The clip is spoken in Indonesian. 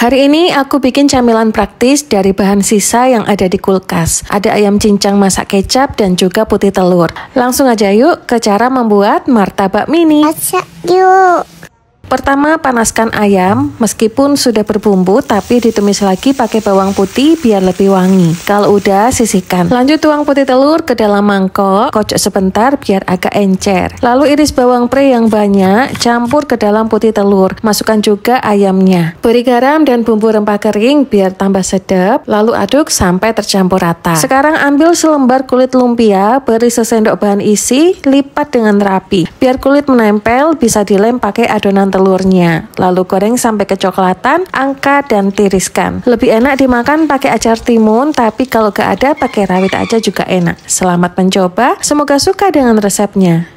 Hari ini aku bikin camilan praktis dari bahan sisa yang ada di kulkas. Ada ayam cincang masak kecap dan juga putih telur. Langsung aja yuk ke cara membuat martabak mini. Masak yuk. Pertama, panaskan ayam. Meskipun sudah berbumbu, tapi ditumis lagi pakai bawang putih biar lebih wangi. Kalau udah, sisihkan. Lanjut tuang putih telur ke dalam mangkok, kocok sebentar biar agak encer. Lalu iris bawang pre yang banyak, campur ke dalam putih telur. Masukkan juga ayamnya. Beri garam dan bumbu rempah kering biar tambah sedap. Lalu aduk sampai tercampur rata. Sekarang ambil selembar kulit lumpia, beri sesendok bahan isi, lipat dengan rapi. Biar kulit menempel, bisa dilem pakai adonan telur telurnya. Lalu goreng sampai kecoklatan, angkat dan tiriskan. Lebih enak dimakan pakai acar timun, tapi kalau gak ada pakai rawit aja juga enak. Selamat mencoba, semoga suka dengan resepnya.